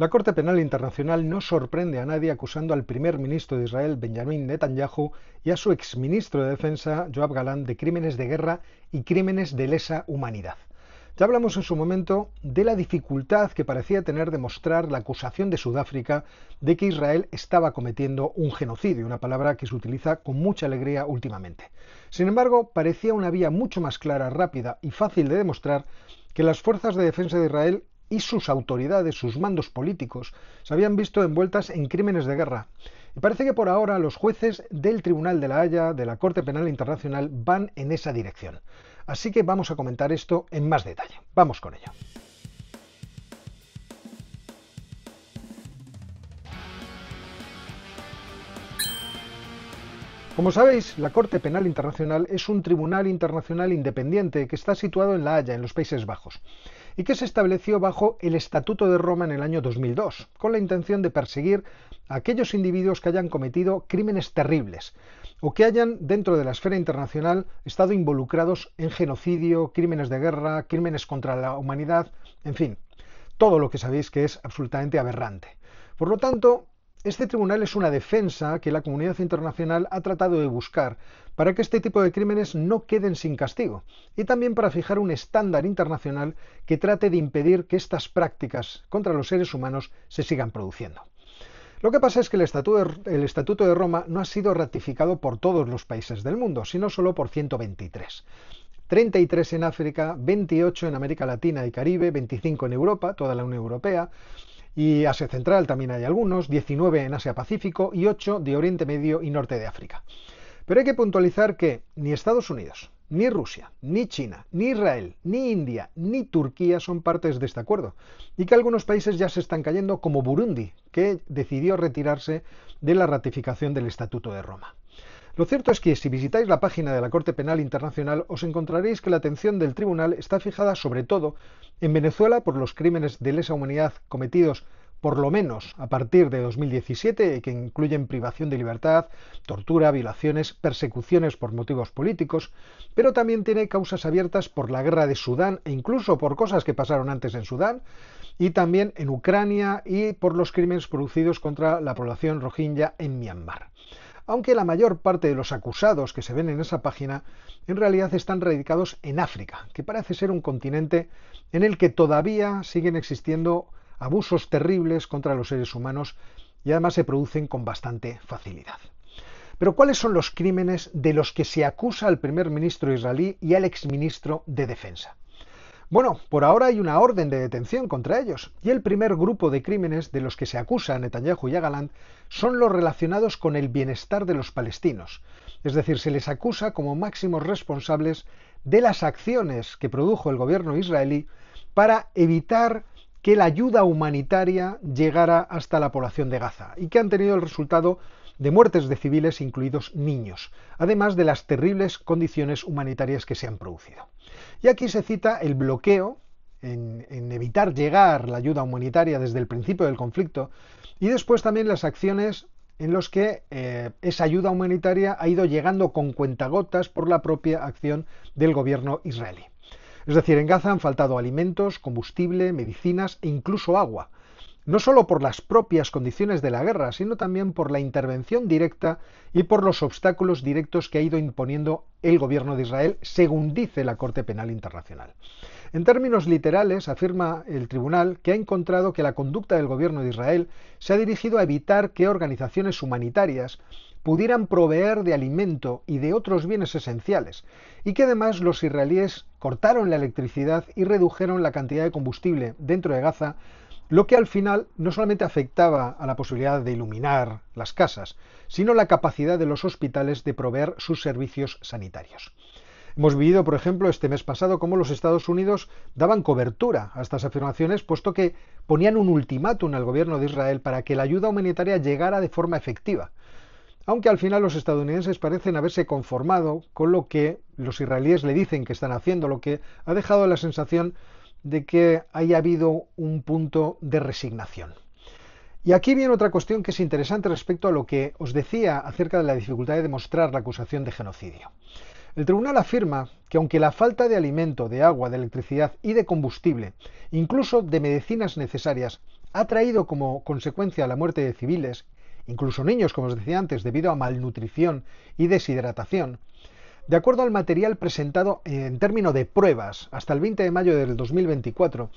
La Corte Penal Internacional no sorprende a nadie acusando al primer ministro de Israel, Benjamin Netanyahu, y a su exministro de Defensa, Joab Galán, de crímenes de guerra y crímenes de lesa humanidad. Ya hablamos en su momento de la dificultad que parecía tener demostrar la acusación de Sudáfrica de que Israel estaba cometiendo un genocidio, una palabra que se utiliza con mucha alegría últimamente. Sin embargo, parecía una vía mucho más clara, rápida y fácil de demostrar que las fuerzas de defensa de Israel y sus autoridades, sus mandos políticos, se habían visto envueltas en crímenes de guerra. Y parece que por ahora los jueces del Tribunal de la Haya, de la Corte Penal Internacional, van en esa dirección. Así que vamos a comentar esto en más detalle. Vamos con ello. Como sabéis, la Corte Penal Internacional es un tribunal internacional independiente que está situado en La Haya, en los Países Bajos y que se estableció bajo el Estatuto de Roma en el año 2002, con la intención de perseguir a aquellos individuos que hayan cometido crímenes terribles o que hayan, dentro de la esfera internacional, estado involucrados en genocidio, crímenes de guerra, crímenes contra la humanidad, en fin, todo lo que sabéis que es absolutamente aberrante. Por lo tanto, este tribunal es una defensa que la comunidad internacional ha tratado de buscar para que este tipo de crímenes no queden sin castigo y también para fijar un estándar internacional que trate de impedir que estas prácticas contra los seres humanos se sigan produciendo. Lo que pasa es que el Estatuto, de, Roma no ha sido ratificado por todos los países del mundo, sino solo por 123. 33 en África, 28 en América Latina y Caribe, 25 en Europa, toda la Unión Europea, y Asia Central también hay algunos, 19 en Asia Pacífico y 8 de Oriente Medio y Norte de África. Pero hay que puntualizar que ni Estados Unidos, ni Rusia, ni China, ni Israel, ni India, ni Turquía son partes de este acuerdo, y que algunos países ya se están cayendo, como Burundi, que decidió retirarse de la ratificación del Estatuto de Roma. Lo cierto es que si visitáis la página de la Corte Penal Internacional os encontraréis que la atención del tribunal está fijada sobre todo en Venezuela por los crímenes de lesa humanidad cometidos por lo menos a partir de 2017, que incluyen privación de libertad, tortura, violaciones, persecuciones por motivos políticos, pero también tiene causas abiertas por la guerra de Sudán e incluso por cosas que pasaron antes en Sudán, y también en Ucrania y por los crímenes producidos contra la población rohingya en Myanmar aunque la mayor parte de los acusados que se ven en esa página en realidad están radicados en África, que parece ser un continente en el que todavía siguen existiendo abusos terribles contra los seres humanos y además se producen con bastante facilidad. Pero ¿cuáles son los crímenes de los que se acusa al primer ministro israelí y al exministro de Defensa? Bueno, por ahora hay una orden de detención contra ellos, y el primer grupo de crímenes de los que se acusa Netanyahu y a son los relacionados con el bienestar de los palestinos, es decir, se les acusa como máximos responsables de las acciones que produjo el gobierno israelí para evitar que la ayuda humanitaria llegara hasta la población de Gaza, y que han tenido el resultado de muertes de civiles, incluidos niños, además de las terribles condiciones humanitarias que se han producido. Y aquí se cita el bloqueo en, evitar llegar la ayuda humanitaria desde el principio del conflicto y después también las acciones en los que eh, esa ayuda humanitaria ha ido llegando con cuentagotas por la propia acción del gobierno israelí. Es decir, en Gaza han faltado alimentos, combustible, medicinas e incluso agua, no solo por las propias condiciones de la guerra, sino también por la intervención directa y por los obstáculos directos que ha ido imponiendo el gobierno de Israel, según dice la Corte Penal Internacional. En términos literales, afirma el tribunal que ha encontrado que la conducta del gobierno de Israel se ha dirigido a evitar que organizaciones humanitarias pudieran proveer de alimento y de otros bienes esenciales, y que además los israelíes cortaron la electricidad y redujeron la cantidad de combustible dentro de Gaza lo que al final no solamente afectaba a la posibilidad de iluminar las casas, sino la capacidad de los hospitales de proveer sus servicios sanitarios. Hemos vivido, por ejemplo, este mes pasado cómo los Estados Unidos daban cobertura a estas afirmaciones, puesto que ponían un ultimátum al gobierno de Israel para que la ayuda humanitaria llegara de forma efectiva. Aunque al final los estadounidenses parecen haberse conformado con lo que los israelíes le dicen que están haciendo, lo que ha dejado la sensación de que haya habido un punto de resignación. Y aquí viene otra cuestión que es interesante respecto a lo que os decía acerca de la dificultad de demostrar la acusación de genocidio. El tribunal afirma que aunque la falta de alimento, de agua, de electricidad y de combustible, incluso de medicinas necesarias, ha traído como consecuencia la muerte de civiles, incluso niños, como os decía antes, debido a malnutrición y deshidratación, de acuerdo al material presentado en términos de pruebas hasta el 20 de mayo del 2024,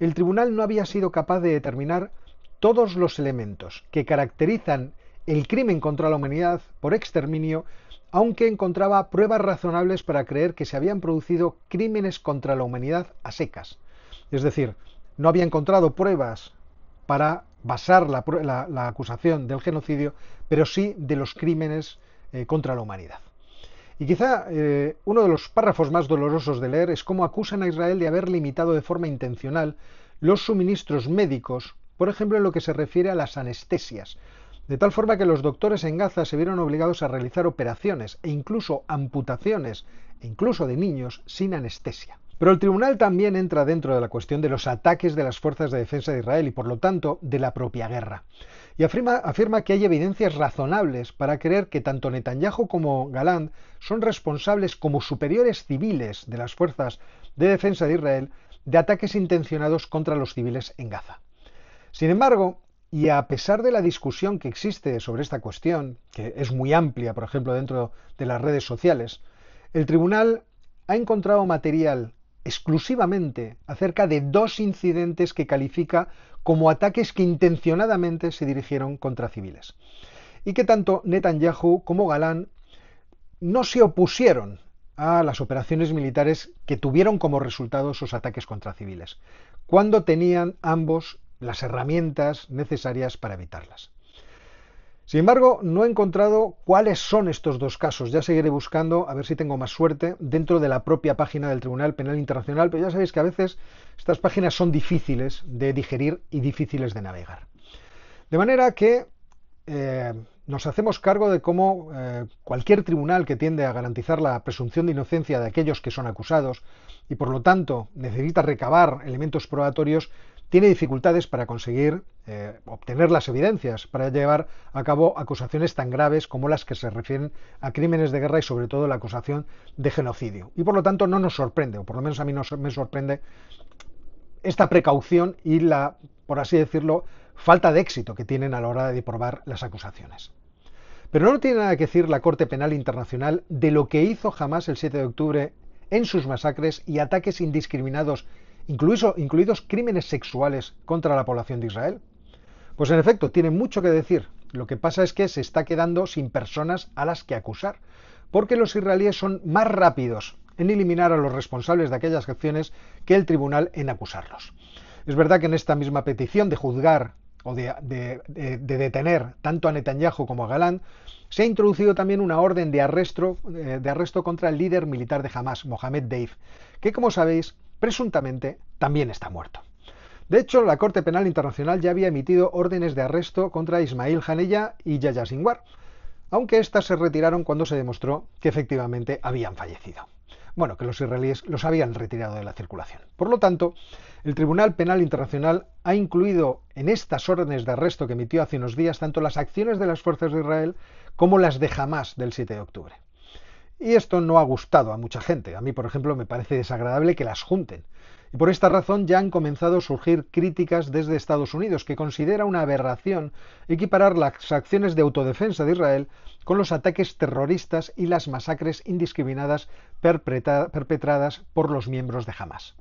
el tribunal no había sido capaz de determinar todos los elementos que caracterizan el crimen contra la humanidad por exterminio, aunque encontraba pruebas razonables para creer que se habían producido crímenes contra la humanidad a secas. Es decir, no había encontrado pruebas para basar la, acusación del genocidio, pero sí de los crímenes eh, contra la humanidad. Y quizá eh, uno de los párrafos más dolorosos de leer es cómo acusan a Israel de haber limitado de forma intencional los suministros médicos, por ejemplo en lo que se refiere a las anestesias, de tal forma que los doctores en Gaza se vieron obligados a realizar operaciones e incluso amputaciones, e incluso de niños, sin anestesia. Pero el tribunal también entra dentro de la cuestión de los ataques de las fuerzas de defensa de Israel y por lo tanto de la propia guerra y afirma, afirma, que hay evidencias razonables para creer que tanto Netanyahu como Galán son responsables como superiores civiles de las fuerzas de defensa de Israel de ataques intencionados contra los civiles en Gaza. Sin embargo, y a pesar de la discusión que existe sobre esta cuestión, que es muy amplia, por ejemplo, dentro de las redes sociales, el tribunal ha encontrado material exclusivamente acerca de dos incidentes que califica como ataques que intencionadamente se dirigieron contra civiles y que tanto Netanyahu como Galán no se opusieron a las operaciones militares que tuvieron como resultado esos ataques contra civiles, cuando tenían ambos las herramientas necesarias para evitarlas. Sin embargo, no he encontrado cuáles son estos dos casos. Ya seguiré buscando, a ver si tengo más suerte, dentro de la propia página del Tribunal Penal Internacional, pero ya sabéis que a veces estas páginas son difíciles de digerir y difíciles de navegar. De manera que eh, nos hacemos cargo de cómo eh, cualquier tribunal que tiende a garantizar la presunción de inocencia de aquellos que son acusados y por lo tanto necesita recabar elementos probatorios, tiene dificultades para conseguir eh, obtener las evidencias para llevar a cabo acusaciones tan graves como las que se refieren a crímenes de guerra y sobre todo la acusación de genocidio. Y por lo tanto no nos sorprende, o por lo menos a mí no me sorprende, esta precaución y la, por así decirlo, falta de éxito que tienen a la hora de probar las acusaciones. Pero no tiene nada que decir la Corte Penal Internacional de lo que hizo jamás el 7 de octubre en sus masacres y ataques indiscriminados incluso, incluidos crímenes sexuales contra la población de Israel? Pues en efecto, tiene mucho que decir. Lo que pasa es que se está quedando sin personas a las que acusar, porque los israelíes son más rápidos en eliminar a los responsables de aquellas acciones que el tribunal en acusarlos. Es verdad que en esta misma petición de juzgar o de, detener tanto a Netanyahu como a Galán, se ha introducido también una orden de arresto, eh, de arresto contra el líder militar de Hamas, Mohamed Deif, que como sabéis presuntamente también está muerto. De hecho, la Corte Penal Internacional ya había emitido órdenes de arresto contra Ismail Haneya y Yaya Sinwar, aunque éstas se retiraron cuando se demostró que efectivamente habían fallecido. Bueno, que los israelíes los habían retirado de la circulación. Por lo tanto, el Tribunal Penal Internacional ha incluido en estas órdenes de arresto que emitió hace unos días tanto las acciones de las fuerzas de Israel como las de Hamas del 7 de octubre. Y esto no ha gustado a mucha gente. A mí, por ejemplo, me parece desagradable que las junten. Y por esta razón ya han comenzado a surgir críticas desde Estados Unidos, que considera una aberración equiparar las acciones de autodefensa de Israel con los ataques terroristas y las masacres indiscriminadas perpetradas por los miembros de Hamas.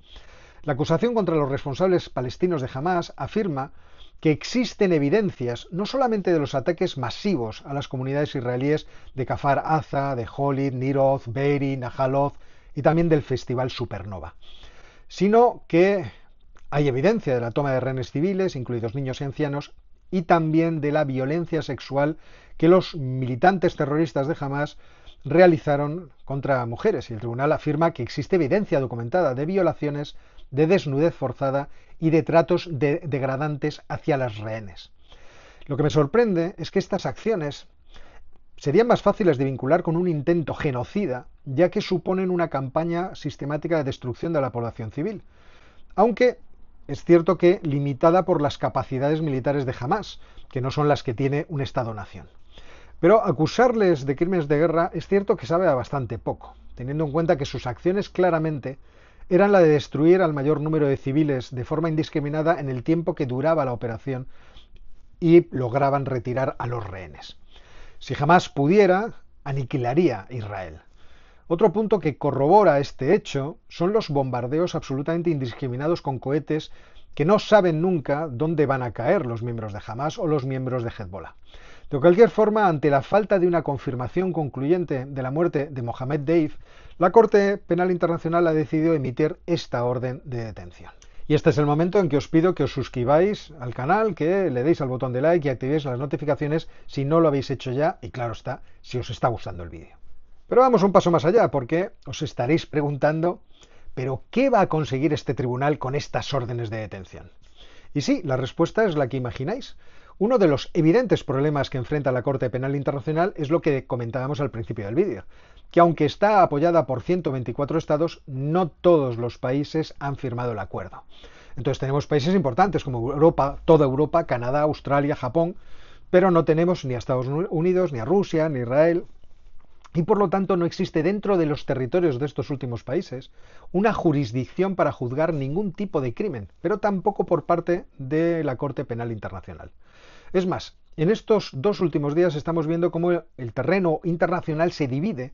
La acusación contra los responsables palestinos de Hamas afirma que existen evidencias no solamente de los ataques masivos a las comunidades israelíes de Kafar Aza, de Holid, Niroz, Beiri, Nahaloth, y también del festival Supernova, sino que hay evidencia de la toma de rehenes civiles, incluidos niños y ancianos, y también de la violencia sexual que los militantes terroristas de Hamas realizaron contra mujeres. Y el tribunal afirma que existe evidencia documentada de violaciones de desnudez forzada y de tratos degradantes hacia las rehenes. Lo que me sorprende es que estas acciones serían más fáciles de vincular con un intento genocida, ya que suponen una campaña sistemática de destrucción de la población civil. Aunque es cierto que limitada por las capacidades militares de Hamas, que no son las que tiene un Estado-nación. Pero acusarles de crímenes de guerra es cierto que sabe bastante poco, teniendo en cuenta que sus acciones claramente eran la de destruir al mayor número de civiles de forma indiscriminada en el tiempo que duraba la operación y lograban retirar a los rehenes. Si jamás pudiera, aniquilaría Israel. Otro punto que corrobora este hecho son los bombardeos absolutamente indiscriminados con cohetes que no saben nunca dónde van a caer los miembros de Hamas o los miembros de Hezbollah. De cualquier forma, ante la falta de una confirmación concluyente de la muerte de Mohamed Dave, la Corte Penal Internacional ha decidido emitir esta orden de detención. Y este es el momento en que os pido que os suscribáis al canal, que le deis al botón de like y activéis las notificaciones si no lo habéis hecho ya y claro está, si os está gustando el vídeo. Pero vamos un paso más allá porque os estaréis preguntando, ¿pero qué va a conseguir este tribunal con estas órdenes de detención? Y sí, la respuesta es la que imagináis. Uno de los evidentes problemas que enfrenta la Corte Penal Internacional es lo que comentábamos al principio del vídeo, que aunque está apoyada por 124 estados, no todos los países han firmado el acuerdo. Entonces tenemos países importantes como Europa, toda Europa, Canadá, Australia, Japón, pero no tenemos ni a Estados Unidos, ni a Rusia, ni a Israel, y por lo tanto no existe dentro de los territorios de estos últimos países una jurisdicción para juzgar ningún tipo de crimen, pero tampoco por parte de la Corte Penal Internacional. Es más, en estos dos últimos días estamos viendo cómo el terreno internacional se divide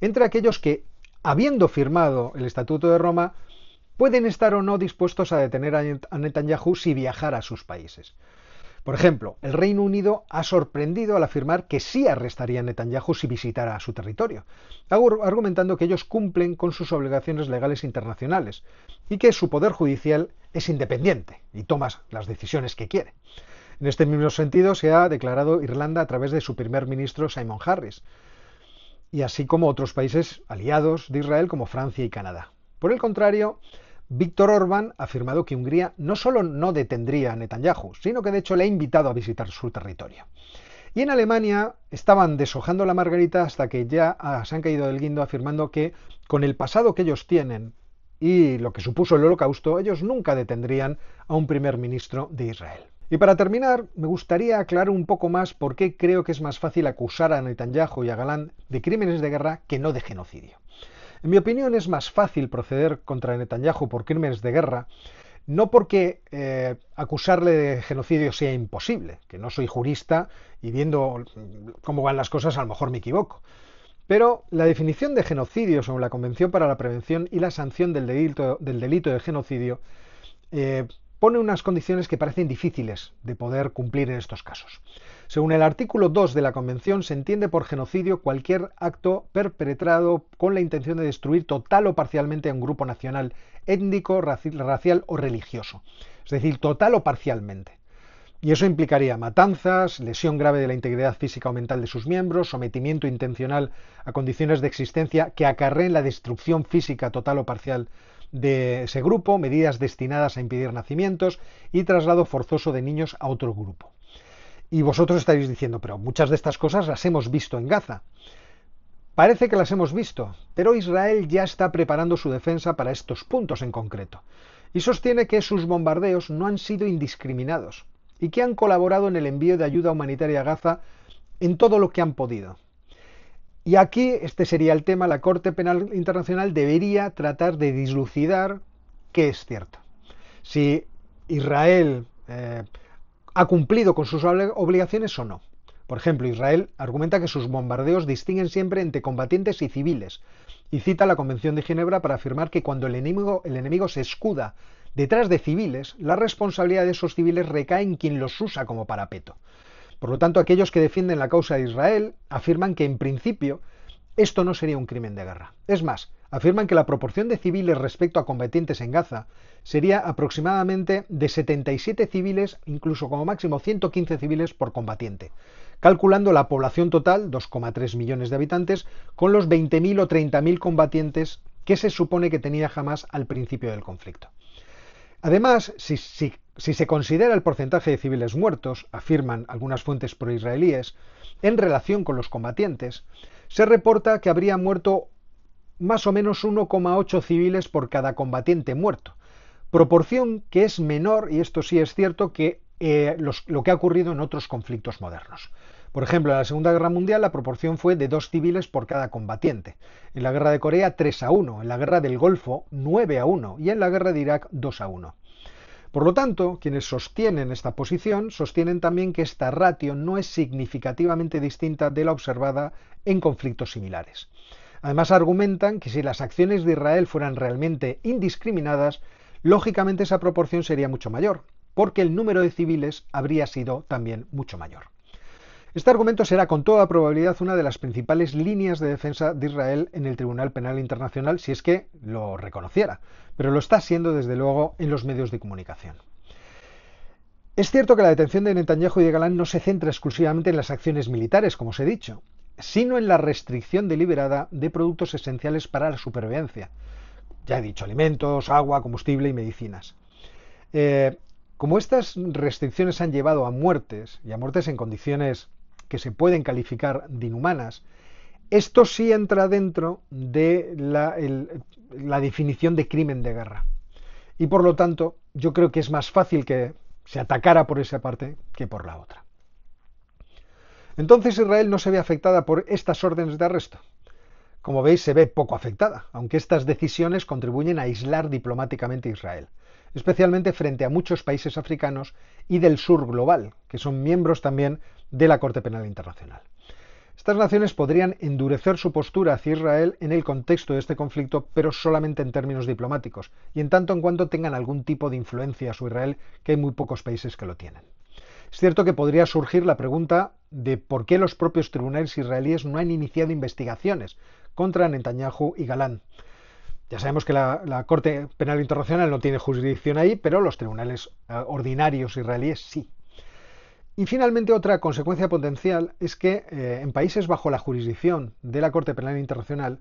entre aquellos que, habiendo firmado el Estatuto de Roma, pueden estar o no dispuestos a detener a Netanyahu si viajara a sus países. Por ejemplo, el Reino Unido ha sorprendido al afirmar que sí arrestaría a Netanyahu si visitara su territorio, argumentando que ellos cumplen con sus obligaciones legales internacionales y que su poder judicial es independiente y toma las decisiones que quiere. En este mismo sentido se ha declarado Irlanda a través de su primer ministro Simon Harris, y así como otros países aliados de Israel como Francia y Canadá. Por el contrario, Víctor Orbán ha afirmado que Hungría no solo no detendría a Netanyahu, sino que de hecho le ha invitado a visitar su territorio. Y en Alemania estaban deshojando la margarita hasta que ya ah, se han caído del guindo afirmando que con el pasado que ellos tienen y lo que supuso el holocausto, ellos nunca detendrían a un primer ministro de Israel. Y para terminar, me gustaría aclarar un poco más por qué creo que es más fácil acusar a Netanyahu y a Galán de crímenes de guerra que no de genocidio. En mi opinión es más fácil proceder contra Netanyahu por crímenes de guerra, no porque eh, acusarle de genocidio sea imposible, que no soy jurista y viendo cómo van las cosas a lo mejor me equivoco. Pero la definición de genocidio según la Convención para la Prevención y la Sanción del Delito, del delito de Genocidio eh, pone unas condiciones que parecen difíciles de poder cumplir en estos casos. Según el artículo 2 de la Convención, se entiende por genocidio cualquier acto perpetrado con la intención de destruir total o parcialmente a un grupo nacional, étnico, racial o religioso. Es decir, total o parcialmente. Y eso implicaría matanzas, lesión grave de la integridad física o mental de sus miembros, sometimiento intencional a condiciones de existencia que acarreen la destrucción física total o parcial de ese grupo, medidas destinadas a impedir nacimientos y traslado forzoso de niños a otro grupo. Y vosotros estaréis diciendo, pero muchas de estas cosas las hemos visto en Gaza. Parece que las hemos visto, pero Israel ya está preparando su defensa para estos puntos en concreto, y sostiene que sus bombardeos no han sido indiscriminados y que han colaborado en el envío de ayuda humanitaria a Gaza en todo lo que han podido. Y aquí, este sería el tema, la Corte Penal Internacional debería tratar de dislucidar qué es cierto. Si Israel eh, ha cumplido con sus obligaciones o no. Por ejemplo, Israel argumenta que sus bombardeos distinguen siempre entre combatientes y civiles y cita la Convención de Ginebra para afirmar que cuando el enemigo, el enemigo se escuda detrás de civiles, la responsabilidad de esos civiles recae en quien los usa como parapeto. Por lo tanto, aquellos que defienden la causa de Israel afirman que en principio esto no sería un crimen de guerra. Es más, afirman que la proporción de civiles respecto a combatientes en Gaza sería aproximadamente de 77 civiles, incluso como máximo 115 civiles por combatiente, calculando la población total, 2,3 millones de habitantes, con los 20.000 o 30.000 combatientes que se supone que tenía jamás al principio del conflicto. Además, si, se considera el porcentaje de civiles muertos, afirman algunas fuentes proisraelíes, en relación con los combatientes, se reporta que habría muerto más o menos 1,8 civiles por cada combatiente muerto, proporción que es menor, y esto sí es cierto, que eh, lo que ha ocurrido en otros conflictos modernos. Por ejemplo, en la Segunda Guerra Mundial la proporción fue de dos civiles por cada combatiente. En la Guerra de Corea 3 a 1, en la Guerra del Golfo 9 a 1 y en la Guerra de Irak 2 a 1. Por lo tanto, quienes sostienen esta posición sostienen también que esta ratio no es significativamente distinta de la observada en conflictos similares. Además, argumentan que si las acciones de Israel fueran realmente indiscriminadas, lógicamente esa proporción sería mucho mayor, porque el número de civiles habría sido también mucho mayor. Este argumento será con toda probabilidad una de las principales líneas de defensa de Israel en el Tribunal Penal Internacional si es que lo reconociera, pero lo está siendo desde luego en los medios de comunicación. Es cierto que la detención de Netanyahu y de Galán no se centra exclusivamente en las acciones militares, como os he dicho, sino en la restricción deliberada de productos esenciales para la supervivencia. Ya he dicho, alimentos, agua, combustible y medicinas. Eh, como estas restricciones han llevado a muertes, y a muertes en condiciones que se pueden calificar de inhumanas, esto sí entra dentro de la, definición de crimen de guerra. Y por lo tanto, yo creo que es más fácil que se atacara por esa parte que por la otra. Entonces Israel no se ve afectada por estas órdenes de arresto. Como veis, se ve poco afectada, aunque estas decisiones contribuyen a aislar diplomáticamente a Israel especialmente frente a muchos países africanos y del sur global, que son miembros también de la Corte Penal Internacional. Estas naciones podrían endurecer su postura hacia Israel en el contexto de este conflicto, pero solamente en términos diplomáticos, y en tanto en cuanto tengan algún tipo de influencia su Israel, que hay muy pocos países que lo tienen. Es cierto que podría surgir la pregunta de por qué los propios tribunales israelíes no han iniciado investigaciones contra Netanyahu y Galán. Ya sabemos que la, Corte Penal Internacional no tiene jurisdicción ahí, pero los tribunales eh, ordinarios israelíes sí. Y finalmente otra consecuencia potencial es que eh, en países bajo la jurisdicción de la Corte Penal Internacional,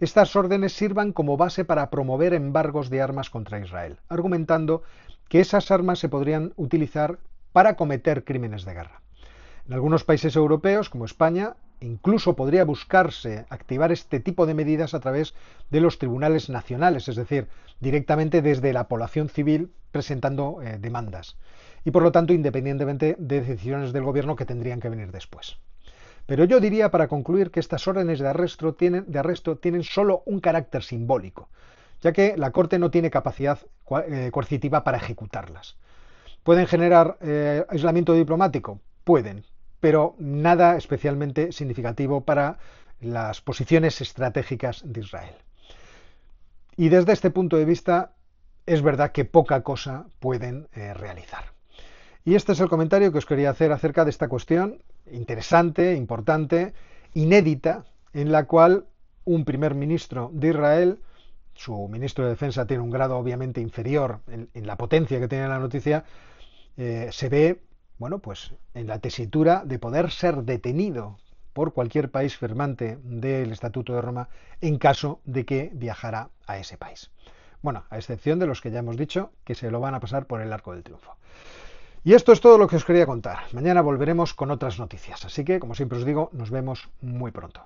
estas órdenes sirvan como base para promover embargos de armas contra Israel, argumentando que esas armas se podrían utilizar para cometer crímenes de guerra. En algunos países europeos, como España, e incluso podría buscarse activar este tipo de medidas a través de los tribunales nacionales, es decir, directamente desde la población civil presentando eh, demandas. Y por lo tanto, independientemente de decisiones del gobierno que tendrían que venir después. Pero yo diría, para concluir, que estas órdenes de arresto tienen, de tienen solo un carácter simbólico, ya que la Corte no tiene capacidad eh, coercitiva para ejecutarlas. ¿Pueden generar eh, aislamiento diplomático? Pueden, pero nada especialmente significativo para las posiciones estratégicas de Israel. Y desde este punto de vista, es verdad que poca cosa pueden eh, realizar. Y este es el comentario que os quería hacer acerca de esta cuestión interesante, importante, inédita, en la cual un primer ministro de Israel, su ministro de Defensa tiene un grado obviamente inferior en, la potencia que tiene la noticia, eh, se ve bueno, pues en la tesitura de poder ser detenido por cualquier país firmante del Estatuto de Roma en caso de que viajara a ese país. Bueno, a excepción de los que ya hemos dicho que se lo van a pasar por el arco del triunfo. Y esto es todo lo que os quería contar. Mañana volveremos con otras noticias. Así que, como siempre os digo, nos vemos muy pronto.